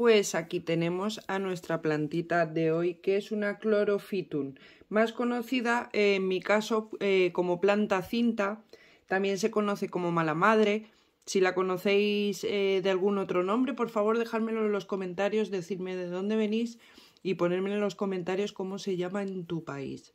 Pues aquí tenemos a nuestra plantita de hoy, que es una clorofitum, más conocida eh, en mi caso eh, como planta cinta, también se conoce como mala madre. Si la conocéis eh, de algún otro nombre, por favor dejármelo en los comentarios, decirme de dónde venís y ponérmelo en los comentarios cómo se llama en tu país.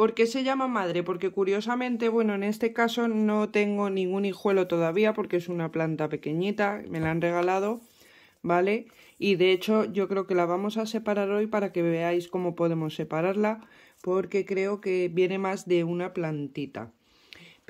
¿Por qué se llama madre? Porque curiosamente, bueno, en este caso no tengo ningún hijuelo todavía porque es una planta pequeñita, me la han regalado, ¿vale? Y de hecho yo creo que la vamos a separar hoy para que veáis cómo podemos separarla porque creo que viene más de una plantita.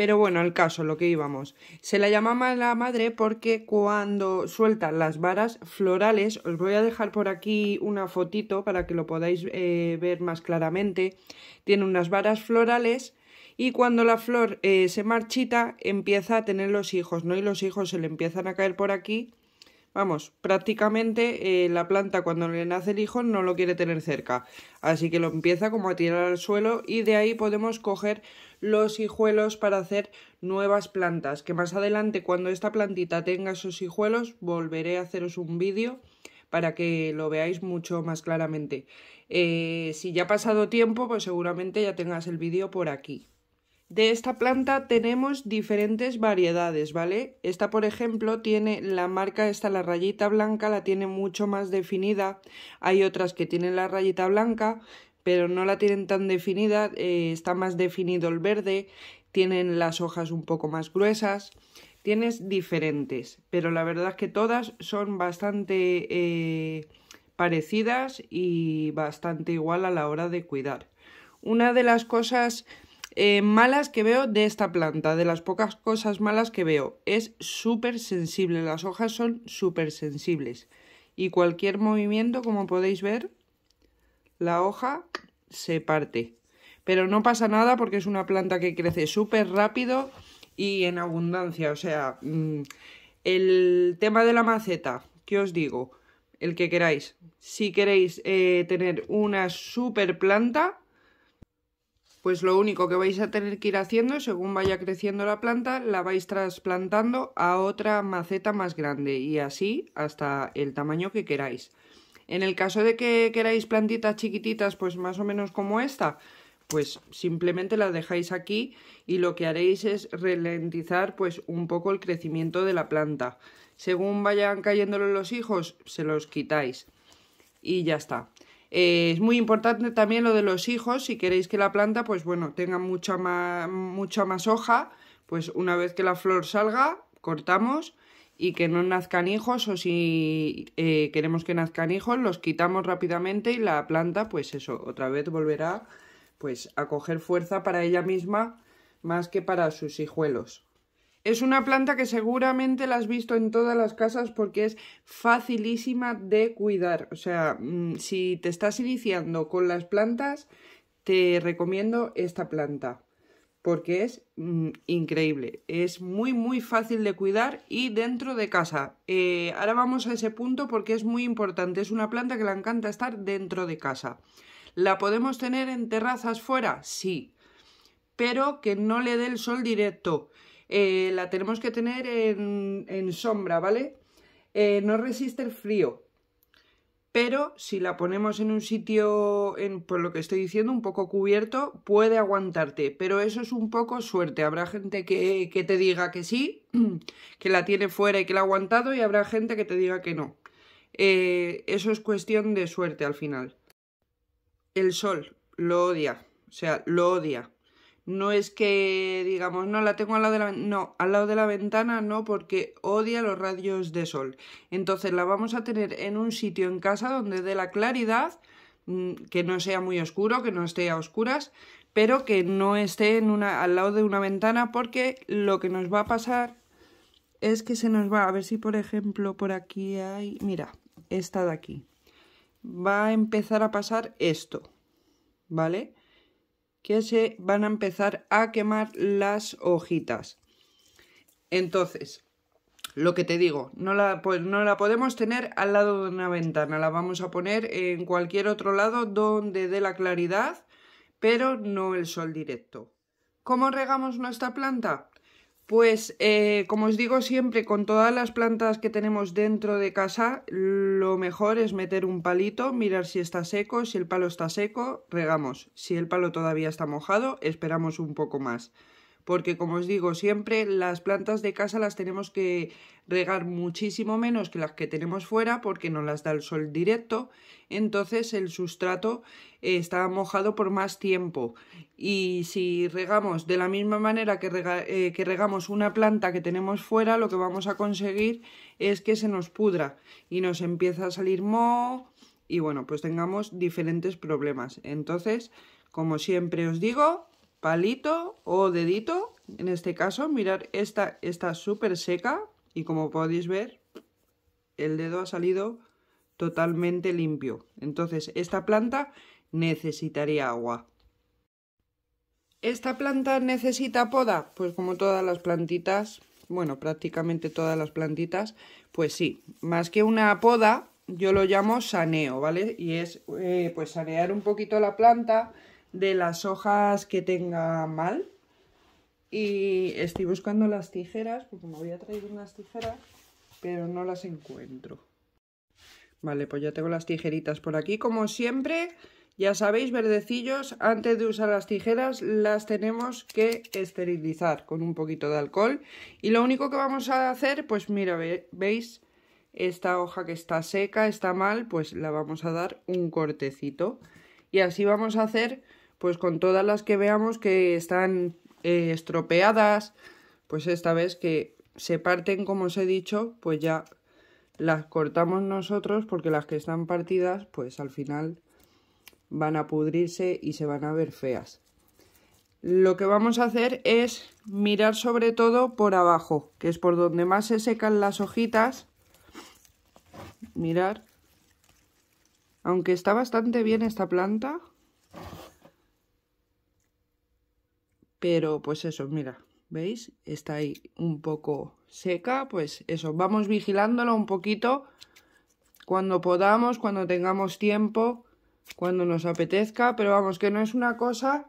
Pero bueno, al caso, lo que íbamos. Se la llamaba la madre porque cuando suelta las varas florales, os voy a dejar por aquí una fotito para que lo podáis eh, ver más claramente, tiene unas varas florales y cuando la flor eh, se marchita empieza a tener los hijos, ¿no? Y los hijos se le empiezan a caer por aquí Vamos, prácticamente eh, la planta cuando le nace el hijo no lo quiere tener cerca, así que lo empieza como a tirar al suelo y de ahí podemos coger los hijuelos para hacer nuevas plantas, que más adelante cuando esta plantita tenga esos hijuelos volveré a haceros un vídeo para que lo veáis mucho más claramente. Eh, si ya ha pasado tiempo, pues seguramente ya tengas el vídeo por aquí. De esta planta tenemos diferentes variedades, ¿vale? Esta, por ejemplo, tiene la marca, esta la rayita blanca, la tiene mucho más definida. Hay otras que tienen la rayita blanca, pero no la tienen tan definida, eh, está más definido el verde, tienen las hojas un poco más gruesas, tienes diferentes, pero la verdad es que todas son bastante eh, parecidas y bastante igual a la hora de cuidar. Una de las cosas eh, malas que veo de esta planta, de las pocas cosas malas que veo, es súper sensible, las hojas son súper sensibles y cualquier movimiento, como podéis ver, la hoja se parte. Pero no pasa nada porque es una planta que crece súper rápido y en abundancia, o sea, mm, el tema de la maceta, ¿qué os digo? El que queráis. Si queréis eh, tener una súper planta, pues lo único que vais a tener que ir haciendo, según vaya creciendo la planta, la vais trasplantando a otra maceta más grande y así hasta el tamaño que queráis. En el caso de que queráis plantitas chiquititas, pues más o menos como esta, pues simplemente la dejáis aquí y lo que haréis es ralentizar pues un poco el crecimiento de la planta. Según vayan cayéndole los hijos, se los quitáis y ya está. Eh, es muy importante también lo de los hijos, si queréis que la planta, pues bueno, tenga mucha más, mucha más hoja, pues una vez que la flor salga, cortamos y que no nazcan hijos o si eh, queremos que nazcan hijos, los quitamos rápidamente y la planta, pues eso, otra vez volverá pues a coger fuerza para ella misma más que para sus hijuelos. Es una planta que seguramente la has visto en todas las casas porque es facilísima de cuidar. O sea, mm, si te estás iniciando con las plantas, te recomiendo esta planta porque es mm, increíble. Es muy, muy fácil de cuidar y dentro de casa. Eh, ahora vamos a ese punto porque es muy importante. Es una planta que le encanta estar dentro de casa. ¿La podemos tener en terrazas fuera? Sí, pero que no le dé el sol directo. Eh, la tenemos que tener en, sombra, ¿vale? Eh, no resiste el frío, pero si la ponemos en un sitio, por lo que estoy diciendo, un poco cubierto, puede aguantarte, pero eso es un poco suerte. Habrá gente que, que te diga que sí, que la tiene fuera y que la ha aguantado, y habrá gente que te diga que no. Eh, eso es cuestión de suerte al final. El sol lo odia, o sea, lo odia. No es que digamos, no, la tengo al lado de la no, al lado de la ventana no, porque odia los radios de sol. Entonces la vamos a tener en un sitio en casa donde dé la claridad, mm, que no sea muy oscuro, que no esté a oscuras, pero que no esté en una, al lado de una ventana, porque lo que nos va a pasar es que se nos va, a ver si por ejemplo por aquí hay, mira, esta de aquí, va a empezar a pasar esto, ¿vale? que se van a empezar a quemar las hojitas. Entonces, lo que te digo, no la, no la podemos tener al lado de una ventana, la vamos a poner en cualquier otro lado donde dé la claridad, pero no el sol directo. ¿Cómo regamos nuestra planta? Pues eh, como os digo siempre, con todas las plantas que tenemos dentro de casa, lo mejor es meter un palito, mirar si está seco, si el palo está seco, regamos. Si el palo todavía está mojado, esperamos un poco más porque como os digo, siempre las plantas de casa las tenemos que regar muchísimo menos que las que tenemos fuera porque no las da el sol directo, entonces el sustrato eh, está mojado por más tiempo y si regamos de la misma manera eh, que, regamos una planta que tenemos fuera, lo que vamos a conseguir es que se nos pudra y nos empieza a salir moho y bueno, pues tengamos diferentes problemas. Entonces, como siempre os digo, palito o dedito, en este caso, mirad, esta está súper seca y como podéis ver, el dedo ha salido totalmente limpio. Entonces, esta planta necesitaría agua. ¿Esta planta necesita poda? Pues como todas las plantitas, bueno, prácticamente todas las plantitas, pues sí. Más que una poda, yo lo llamo saneo, ¿vale? Y es, eh, pues, sanear un poquito la planta, de las hojas que tenga mal. Y estoy buscando las tijeras, porque me voy a traer unas tijeras, pero no las encuentro. Vale, pues ya tengo las tijeritas por aquí. Como siempre, ya sabéis, verdecillos, antes de usar las tijeras las tenemos que esterilizar con un poquito de alcohol. Y lo único que vamos a hacer, pues mira, veis, esta hoja que está seca, está mal, pues la vamos a dar un cortecito. Y así vamos a hacer pues con todas las que veamos que están eh, estropeadas, pues esta vez que se parten, como os he dicho, pues ya las cortamos nosotros porque las que están partidas, pues al final van a pudrirse y se van a ver feas. Lo que vamos a hacer es mirar sobre todo por abajo, que es por donde más se secan las hojitas. Mirar. Aunque está bastante bien esta planta, Pero pues eso, mira, ¿veis? Está ahí un poco seca, pues eso, vamos vigilándola un poquito cuando podamos, cuando tengamos tiempo, cuando nos apetezca, pero vamos, que no es una cosa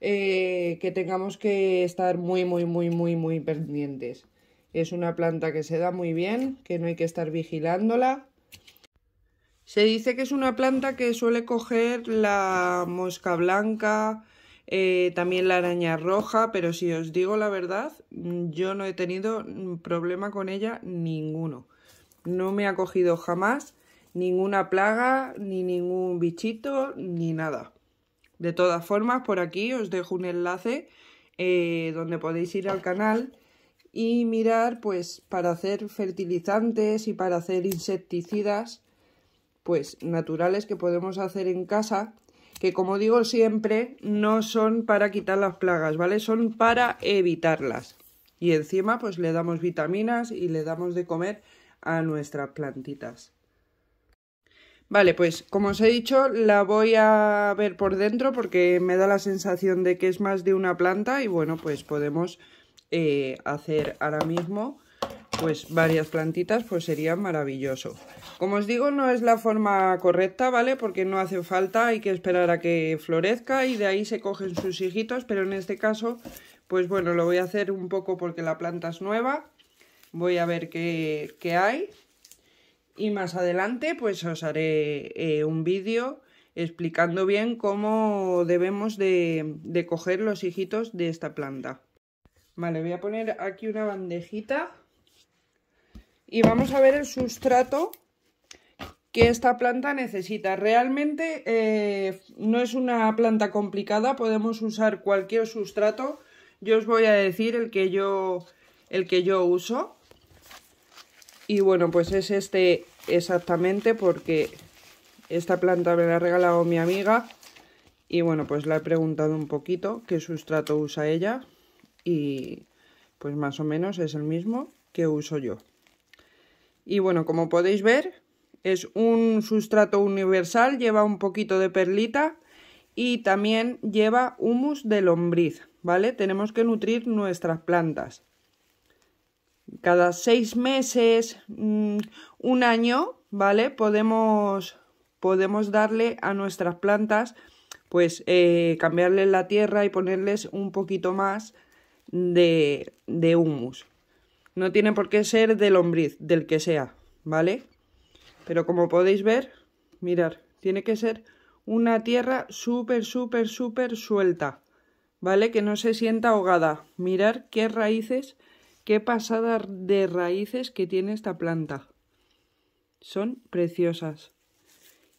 eh, que tengamos que estar muy, muy, muy, muy, muy pendientes. Es una planta que se da muy bien, que no hay que estar vigilándola. Se dice que es una planta que suele coger la mosca blanca, eh, también la araña roja, pero si os digo la verdad, mm, yo no he tenido mm, problema con ella ninguno. No me ha cogido jamás ninguna plaga, ni ningún bichito, ni nada. De todas formas, por aquí os dejo un enlace eh, donde podéis ir al canal y mirar, pues, para hacer fertilizantes y para hacer insecticidas, pues, naturales que podemos hacer en casa que como digo siempre, no son para quitar las plagas, ¿vale? Son para evitarlas. Y encima pues le damos vitaminas y le damos de comer a nuestras plantitas. Vale, pues como os he dicho, la voy a ver por dentro porque me da la sensación de que es más de una planta y bueno, pues podemos eh, hacer ahora mismo pues varias plantitas, pues sería maravilloso. Como os digo, no es la forma correcta, ¿vale? Porque no hace falta, hay que esperar a que florezca y de ahí se cogen sus hijitos, pero en este caso, pues bueno, lo voy a hacer un poco porque la planta es nueva. Voy a ver qué, hay. Y más adelante, pues os haré eh, un vídeo explicando bien cómo debemos de, de coger los hijitos de esta planta. Vale, voy a poner aquí una bandejita y vamos a ver el sustrato que esta planta necesita. Realmente eh, no es una planta complicada, podemos usar cualquier sustrato. Yo os voy a decir el que yo, el que yo uso. Y bueno, pues es este exactamente porque esta planta me la ha regalado mi amiga. Y bueno, pues la he preguntado un poquito qué sustrato usa ella. Y pues más o menos es el mismo que uso yo. Y bueno, como podéis ver, es un sustrato universal, lleva un poquito de perlita y también lleva humus de lombriz, ¿vale? Tenemos que nutrir nuestras plantas. Cada seis meses, mm, un año, ¿vale? Podemos, podemos darle a nuestras plantas, pues eh, cambiarles la tierra y ponerles un poquito más de humus, no tiene por qué ser del lombriz, del que sea, ¿vale? Pero como podéis ver, mirar, tiene que ser una tierra súper, súper, súper suelta, ¿vale? Que no se sienta ahogada. Mirar qué raíces, qué pasada de raíces que tiene esta planta. Son preciosas.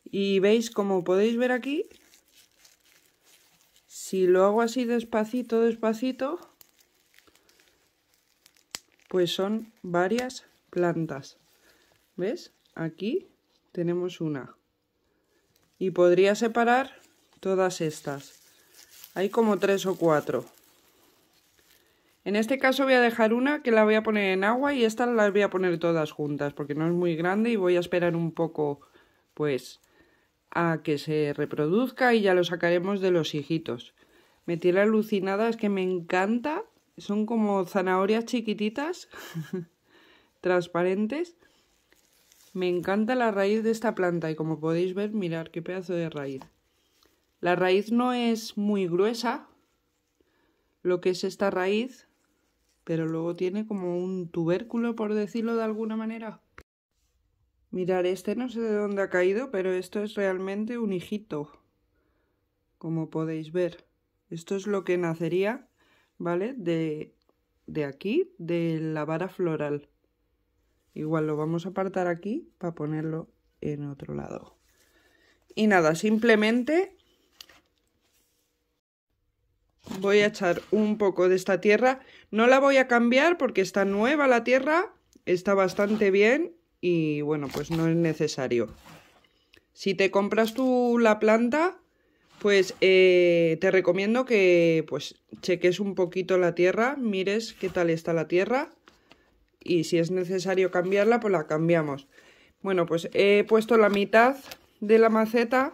Y veis, como podéis ver aquí, si lo hago así despacito, despacito, pues son varias plantas. ¿Ves? Aquí tenemos una. Y podría separar todas estas. Hay como tres o cuatro. En este caso voy a dejar una que la voy a poner en agua y estas las voy a poner todas juntas porque no es muy grande y voy a esperar un poco pues a que se reproduzca y ya lo sacaremos de los hijitos. Me tiene alucinada, es que me encanta son como zanahorias chiquititas, transparentes. Me encanta la raíz de esta planta y como podéis ver, mirar qué pedazo de raíz. La raíz no es muy gruesa, lo que es esta raíz, pero luego tiene como un tubérculo, por decirlo de alguna manera. Mirar, este no sé de dónde ha caído, pero esto es realmente un hijito, como podéis ver. Esto es lo que nacería ¿vale? De, de aquí, de la vara floral. Igual lo vamos a apartar aquí para ponerlo en otro lado. Y nada, simplemente voy a echar un poco de esta tierra. No la voy a cambiar porque está nueva la tierra, está bastante bien y bueno, pues no es necesario. Si te compras tú la planta, pues eh, te recomiendo que pues cheques un poquito la tierra, mires qué tal está la tierra y si es necesario cambiarla, pues la cambiamos. Bueno, pues he puesto la mitad de la maceta,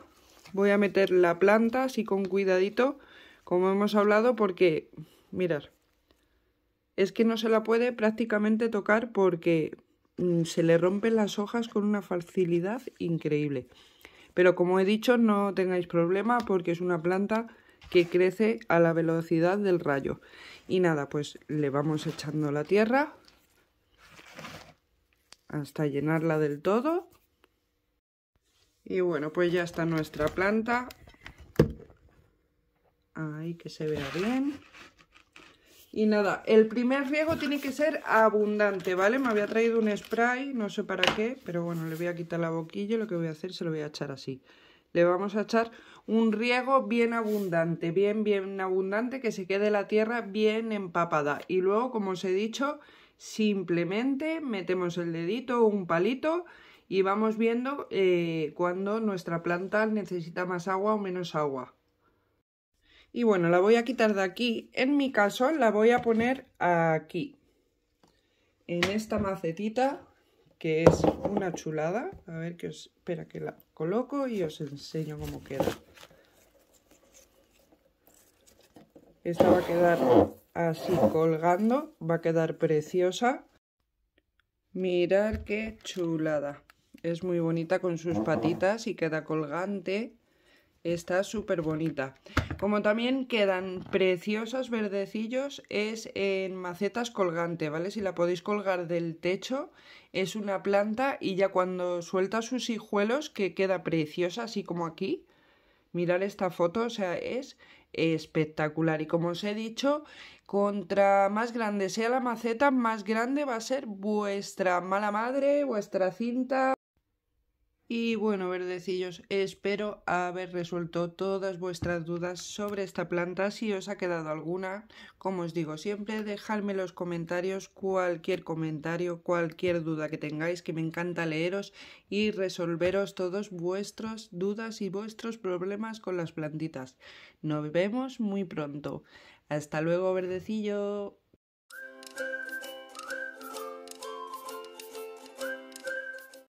voy a meter la planta así con cuidadito, como hemos hablado, porque, mirar, es que no se la puede prácticamente tocar porque mm, se le rompen las hojas con una facilidad increíble. Pero como he dicho, no tengáis problema porque es una planta que crece a la velocidad del rayo. Y nada, pues le vamos echando la tierra hasta llenarla del todo. Y bueno, pues ya está nuestra planta. Ahí que se vea bien. Y nada, el primer riego tiene que ser abundante, ¿vale? Me había traído un spray, no sé para qué, pero bueno, le voy a quitar la boquilla y lo que voy a hacer se lo voy a echar así. Le vamos a echar un riego bien abundante, bien, bien abundante, que se quede la tierra bien empapada. Y luego, como os he dicho, simplemente metemos el dedito o un palito y vamos viendo eh, cuando nuestra planta necesita más agua o menos agua. Y bueno, la voy a quitar de aquí. En mi caso la voy a poner aquí. En esta macetita, que es una chulada. A ver, que os... espera que la coloco y os enseño cómo queda. Esta va a quedar así colgando. Va a quedar preciosa. Mirad qué chulada. Es muy bonita con sus patitas y queda colgante. Está súper bonita. Como también quedan preciosos verdecillos es en macetas colgante, ¿vale? Si la podéis colgar del techo es una planta y ya cuando suelta sus hijuelos que queda preciosa así como aquí. Mirar esta foto, o sea, es espectacular. Y como os he dicho, contra más grande sea la maceta, más grande va a ser vuestra mala madre, vuestra cinta. Y bueno, verdecillos, espero haber resuelto todas vuestras dudas sobre esta planta. Si os ha quedado alguna, como os digo siempre, dejadme en los comentarios cualquier comentario, cualquier duda que tengáis, que me encanta leeros y resolveros todos vuestros dudas y vuestros problemas con las plantitas. Nos vemos muy pronto. Hasta luego, verdecillo.